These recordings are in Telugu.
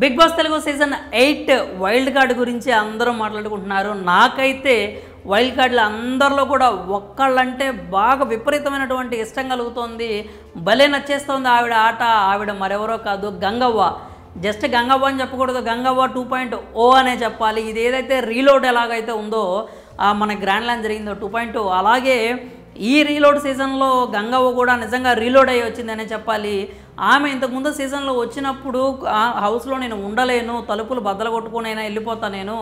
big Boss Telugu season eight wild card గురించి అందరూ మాట్లాడుకుంటున్నారు నాకైతే వైల్డ్ కార్డులు అందరిలో కూడా ఒక్కళ్ళంటే బాగా విపరీతమైనటువంటి ఇష్టం కలుగుతోంది భలే నచ్చేస్తోంది ఆవిడ ఆట ఆవిడ మరెవరో కాదు గంగవ్వ జస్ట్ గంగవ్వ అని చెప్పకూడదు గంగవ్వ టూ పాయింట్ ఓ అనే చెప్పాలి ఇది ఏదైతే రీలోడ్ ఎలాగైతే ఉందో మన గ్రాండ్ ల్యాండ్ జరిగిందో టూ పాయింట్ అలాగే ఈ రీలోడ్ సీజన్లో గంగవ్వ కూడా నిజంగా రీలోడ్ అయ్యి వచ్చిందనే చెప్పాలి ఆమె ఇంతకుముందు సీజన్లో వచ్చినప్పుడు హౌస్లో నేను ఉండలేను తలుపులు బద్దలు కొట్టుకునైనా వెళ్ళిపోతా నేను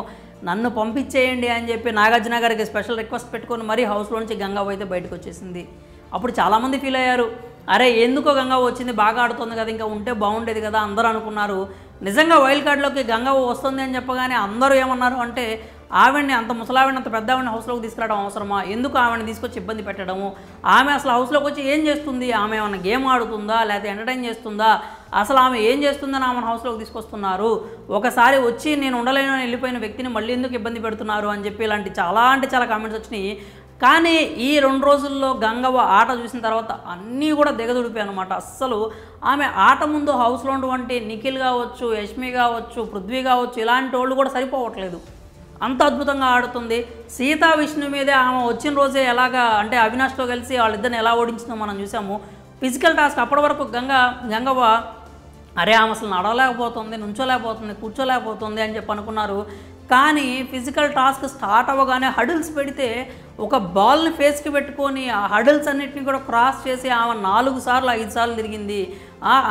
నన్ను పంపించేయండి అని చెప్పి నాగార్జున గారికి స్పెషల్ రిక్వెస్ట్ పెట్టుకొని మరీ హౌస్లో నుంచి గంగా అయితే బయటకు వచ్చేసింది అప్పుడు చాలామంది ఫీల్ అయ్యారు అరే ఎందుకో గంగా వచ్చింది బాగా ఆడుతుంది కదా ఇంకా ఉంటే బాగుండేది కదా అందరూ అనుకున్నారు నిజంగా వైల్డ్ కార్డ్లోకి గంగా వస్తుంది అని చెప్పగానే అందరూ ఏమన్నారు అంటే ఆవిడని అంత ముసలావిడని అంత పెద్ద ఆవిడని హౌస్లోకి తీసుకురావడం అవసరమా ఎందుకు ఆవిడని తీసుకొచ్చి ఇబ్బంది పెట్టడము ఆమె అసలు హౌస్లోకి వచ్చి ఏం చేస్తుంది ఆమె ఏమైనా గేమ్ ఆడుతుందా లేకపోతే ఎంటర్టైన్ చేస్తుందా అసలు ఆమె ఏం చేస్తుందని ఆమెను హౌస్లోకి తీసుకొస్తున్నారు ఒకసారి వచ్చి నేను ఉండలేను వెళ్ళిపోయిన వ్యక్తిని మళ్ళీ ఎందుకు ఇబ్బంది పెడుతున్నారు అని చెప్పి ఇలాంటి చాలా అంటే చాలా కామెంట్స్ వచ్చినాయి కానీ ఈ రెండు రోజుల్లో గంగవ్వ ఆట చూసిన తర్వాత అన్నీ కూడా దిగదుడిపోయి అనమాట అస్సలు ఆమె ఆట ముందు హౌస్లో ఉన్నటువంటి నిఖిల్ కావచ్చు యష్మి కావచ్చు పృథ్వీ కావచ్చు ఇలాంటి వాళ్ళు కూడా సరిపోవట్లేదు అంత అద్భుతంగా ఆడుతుంది సీతా విష్ణు మీదే ఆమె వచ్చిన రోజే ఎలాగా అంటే అవినాష్తో కలిసి వాళ్ళిద్దరిని ఎలా ఓడించిందో మనం చూసాము ఫిజికల్ టాస్క్ అప్పటి వరకు గంగ గంగవ్వ అరే ఆమె అసలు నడవలేకపోతుంది నుంచోలేకపోతుంది కూర్చోలేకపోతుంది అని చెప్పి అనుకున్నారు కానీ ఫిజికల్ టాస్క్ స్టార్ట్ అవ్వగానే హడిల్స్ పెడితే ఒక బాల్ని ఫేస్కి పెట్టుకొని ఆ హడిల్స్ అన్నిటిని కూడా క్రాస్ చేసి ఆమె నాలుగు సార్లు ఐదు సార్లు తిరిగింది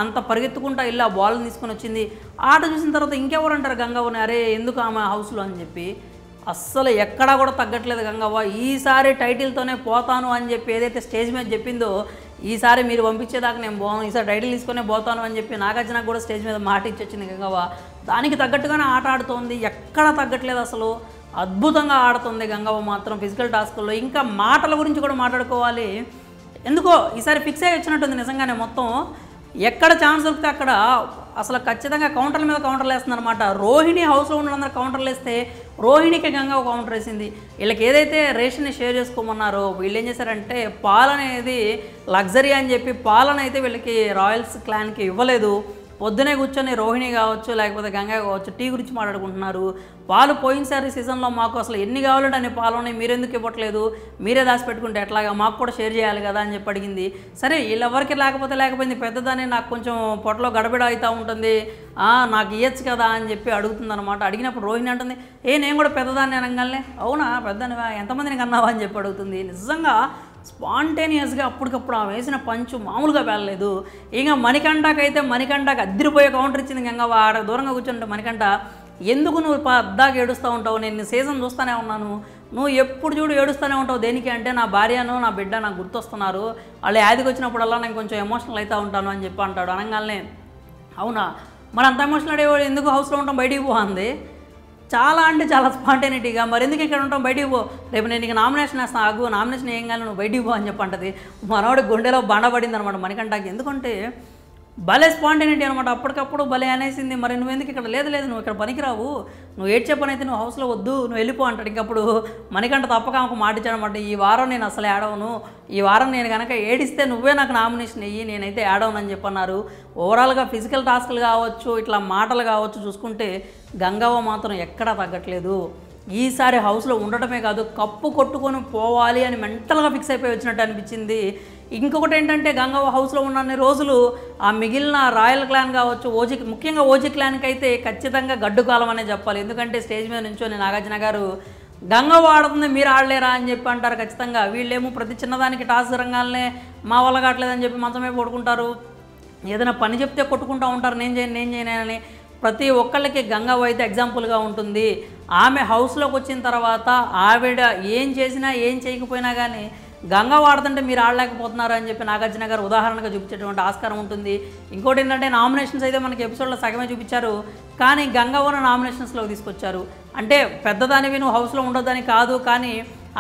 అంత పరిగెత్తుకుంటా ఆ బాల్ని తీసుకొని వచ్చింది ఆట చూసిన తర్వాత ఇంకెవరు అంటారు గంగవ్వని అరే ఎందుకు ఆమె హౌస్లో అని చెప్పి అస్సలు ఎక్కడా కూడా తగ్గట్లేదు గంగవ్వ ఈసారి టైటిల్తోనే పోతాను అని చెప్పి ఏదైతే స్టేజ్ మీద చెప్పిందో ఈసారి మీరు పంపించేదాకా నేను పోను ఈసారి టైటిల్ తీసుకునే పోతాను అని చెప్పి నాగార్జున కూడా స్టేజ్ మీద మాట ఇచ్చొచ్చింది గంగవ్వ దానికి తగ్గట్టుగానే ఆట ఆడుతోంది ఎక్కడ తగ్గట్లేదు అసలు అద్భుతంగా ఆడుతుంది గంగవ్వ మాత్రం ఫిజికల్ టాస్కుల్లో ఇంకా మాటల గురించి కూడా మాట్లాడుకోవాలి ఎందుకో ఈసారి ఫిక్స్ అయ్యి వచ్చినట్టుంది నిజంగానే మొత్తం ఎక్కడ ఛాన్స్ దొరికితే అక్కడ అసలు ఖచ్చితంగా కౌంటర్ల మీద కౌంటర్లు వేస్తుందనమాట రోహిణి హౌస్లో ఉన్న కౌంటర్లు వేస్తే రోహిణికి గంగా కౌంటర్ వేసింది వీళ్ళకి ఏదైతే రేషన్ని షేర్ చేసుకోమన్నారో వీళ్ళు ఏం చేశారంటే పాలనేది లగ్జరీ అని చెప్పి పాలన అయితే వీళ్ళకి రాయల్స్ క్లాన్కి ఇవ్వలేదు పొద్దునే కూర్చొని రోహిణి కావచ్చు లేకపోతే గంగా కావచ్చు టీ గురించి మాట్లాడుకుంటున్నారు పాలు పోయినసారి సీజన్లో మాకు అసలు ఎన్ని కావాలంటే అనే పాలని మీరెందుకు ఇవ్వట్లేదు మీరే దాచిపెట్టుకుంటే ఎట్లాగా మాకు కూడా షేర్ చేయాలి కదా అని చెప్పి అడిగింది సరే వీళ్ళెవరికి లేకపోతే లేకపోయింది పెద్దదాన్ని నాకు కొంచెం పొట్టలో గడబిడ అవుతూ ఉంటుంది నాకు ఇవ్వచ్చు కదా అని చెప్పి అడుగుతుంది అనమాట అడిగినప్పుడు రోహిణి అంటుంది ఏ నేను కూడా పెద్దదాన్ని అనగానే అవునా పెద్దదాన్ని ఎంతమందిని కన్నావా అని చెప్పి అడుగుతుంది నిజంగా స్పాంటేనియస్గా అప్పటికప్పుడు ఆమె వేసిన పంచు మామూలుగా వెళ్ళలేదు ఇంకా మణికంఠకైతే మణికంఠకు అద్దరిపోయే కౌంటర్ ఇచ్చింది గంగవ్వ ఆడ దూరంగా కూర్చుంటే మణికంఠ ఎందుకు నువ్వు పద్దాగా ఏడుస్తూ ఉంటావు నేను సీజన్ చూస్తూనే ఉన్నాను నువ్వు ఎప్పుడు చూడు ఏడుస్తూనే ఉంటావు దేనికి అంటే నా భార్యను నా బిడ్డ నాకు గుర్తొస్తున్నారు వాళ్ళు యాదికి వచ్చినప్పుడల్లా నేను కొంచెం ఎమోషనల్ అవుతూ ఉంటాను అని చెప్పి అంటాడు అనగానే అవునా మరి అంత ఎమోషనల్ అయ్యేవాడు ఎందుకు హౌస్లో ఉంటాం బయటికి పోవాలి చాలా అంటే చాలా స్పాంటేనిటీగా మరి ఎందుకు ఇక్కడ ఉంటాం బయటికి పో రేపు నేను నీకు నామినేషన్ వేస్తాను ఆగు నామినేషన్ ఏం కాదు నువ్వు బయటికి పో అని చెప్పంటది మనవాడు గుండెలో బండబడింది అనమాట మణికంఠకి ఎందుకంటే భలే స్పాంటేనిటీ అనమాట అప్పటికప్పుడు భలే అనేసింది మరి నువ్వు ఎందుకు ఇక్కడ లేదు లేదు నువ్వు ఇక్కడ పనికిరావు నువ్వు ఏడ్చే పని అయితే నువ్వు హౌస్లో వద్దు నువ్వు వెళ్ళిపో అంటాడు ఇంకప్పుడు మణికంట తప్పక ఒక మాట ఇచ్చాడనమాట ఈ వారం నేను అసలు ఏడవను ఈ వారం నేను కనుక ఏడిస్తే నువ్వే నాకు నామినేషన్ అయ్యి నేనైతే ఏడవనని అని చెప్పన్నారు ఓవరాల్గా ఫిజికల్ టాస్క్లు కావచ్చు ఇట్లా మాటలు కావచ్చు చూసుకుంటే గంగవ్వ మాత్రం ఎక్కడా తగ్గట్లేదు ఈసారి హౌస్లో ఉండటమే కాదు కప్పు కొట్టుకొని పోవాలి అని మెంటల్గా ఫిక్స్ అయిపోయి వచ్చినట్టు అనిపించింది ఇంకొకటి ఏంటంటే గంగవ్వ హౌస్లో ఉన్నన్ని రోజులు ఆ మిగిలిన రాయల్ క్లాన్ కావచ్చు ఓజీ ముఖ్యంగా ఓజీ క్లాన్కి అయితే ఖచ్చితంగా గడ్డుకాలం అనే చెప్పాలి ఎందుకంటే స్టేజ్ మీద నుంచొని నాగార్జున గారు గంగవ్వ ఆడుతుంది మీరు ఆడలేరా అని చెప్పి అంటారు ఖచ్చితంగా వీళ్ళేమో ప్రతి చిన్నదానికి టాస్ రంగాలనే మా వల్ల కావట్లేదని చెప్పి మంచమే పడుకుంటారు ఏదైనా పని చెప్తే కొట్టుకుంటూ ఉంటారు నేను చేయను నేను చేయను అని ప్రతి ఒక్కళ్ళకి గంగవ్వ అయితే ఎగ్జాంపుల్గా ఉంటుంది ఆమె హౌస్లోకి వచ్చిన తర్వాత ఆవిడ ఏం చేసినా ఏం చేయకపోయినా కానీ గంగ వాడుతుంటే మీరు ఆడలేకపోతున్నారు అని చెప్పి నాగార్జున గారు ఉదాహరణగా చూపించేటువంటి ఆస్కారం ఉంటుంది ఇంకోటి ఏంటంటే నామినేషన్స్ అయితే మనకి ఎపిసోడ్లో సగమే చూపించారు కానీ గంగవ్వను నామినేషన్స్లోకి తీసుకొచ్చారు అంటే పెద్దదానివి నువ్వు హౌస్లో ఉండొద్దని కాదు కానీ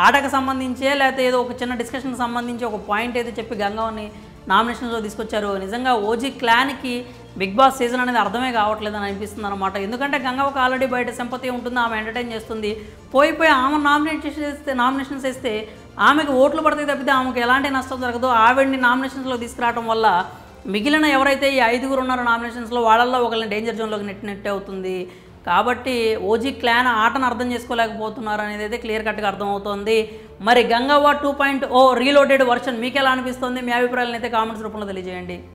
ఆటకు సంబంధించే లేకపోతే ఏదో ఒక చిన్న డిస్కషన్కి సంబంధించి ఒక పాయింట్ అయితే చెప్పి గంగవ్వని నామినేషన్స్లో తీసుకొచ్చారు నిజంగా ఓజీ క్లాన్కి బిగ్ బాస్ సీజన్ అనేది అర్థమే కావట్లేదని అనిపిస్తుంది అనమాట ఎందుకంటే ఒక ఆల్రెడీ బయట సంపతి ఉంటుంది ఆమె ఎంటర్టైన్ చేస్తుంది పోయి పోయి ఆమె నామినేషన్ చేస్తే నామినేషన్స్ వేస్తే ఆమెకు ఓట్లు పడతాయి తప్పితే ఆమెకు ఎలాంటి నష్టం జరగదు ఆవిడ్ని నామినేషన్స్లో తీసుకురావడం వల్ల మిగిలిన ఎవరైతే ఈ ఐదుగురు ఉన్నారో నామినేషన్స్లో వాళ్ళల్లో ఒకరిని డేంజర్ జోన్లోకి నెట్ అవుతుంది కాబట్టి ఓజీ క్లాన్ ఆటను అర్థం చేసుకోలేకపోతున్నారు అనేది అయితే క్లియర్ కట్గా అర్థమవుతోంది మరి Gangavva two point O reloaded version మీకు ఎలా అనిపిస్తుంది మీ అభిప్రాయాలను అయితే కామెంట్స్ రూపంలో తెలియజేయండి